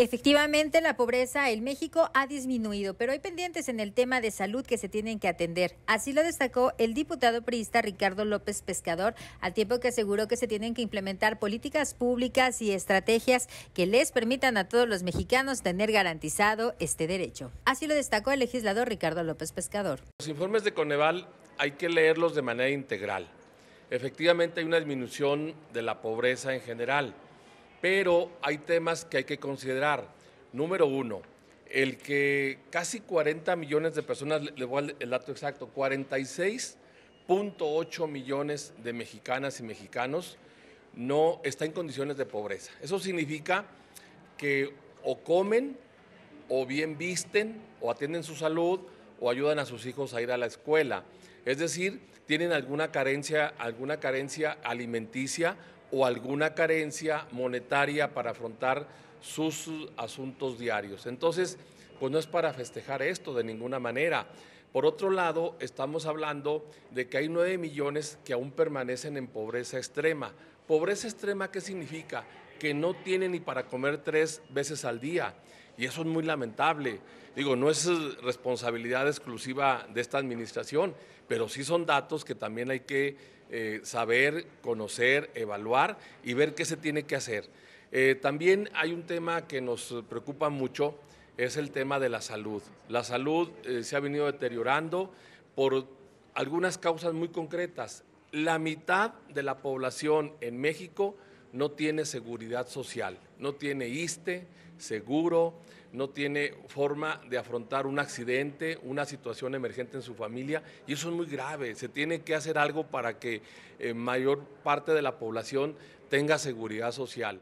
Efectivamente, la pobreza en México ha disminuido, pero hay pendientes en el tema de salud que se tienen que atender. Así lo destacó el diputado priista Ricardo López Pescador, al tiempo que aseguró que se tienen que implementar políticas públicas y estrategias que les permitan a todos los mexicanos tener garantizado este derecho. Así lo destacó el legislador Ricardo López Pescador. Los informes de Coneval hay que leerlos de manera integral. Efectivamente, hay una disminución de la pobreza en general pero hay temas que hay que considerar. Número uno, el que casi 40 millones de personas, le voy el dato exacto, 46.8 millones de mexicanas y mexicanos no están en condiciones de pobreza. Eso significa que o comen, o bien visten, o atienden su salud, o ayudan a sus hijos a ir a la escuela. Es decir, tienen alguna carencia, alguna carencia alimenticia o alguna carencia monetaria para afrontar sus asuntos diarios. Entonces, pues no es para festejar esto de ninguna manera. Por otro lado, estamos hablando de que hay 9 millones que aún permanecen en pobreza extrema. ¿Pobreza extrema qué significa? que no tiene ni para comer tres veces al día. Y eso es muy lamentable. Digo, no es responsabilidad exclusiva de esta administración, pero sí son datos que también hay que eh, saber, conocer, evaluar y ver qué se tiene que hacer. Eh, también hay un tema que nos preocupa mucho, es el tema de la salud. La salud eh, se ha venido deteriorando por algunas causas muy concretas. La mitad de la población en México no tiene seguridad social, no tiene ISTE, seguro, no tiene forma de afrontar un accidente, una situación emergente en su familia, y eso es muy grave. Se tiene que hacer algo para que eh, mayor parte de la población tenga seguridad social.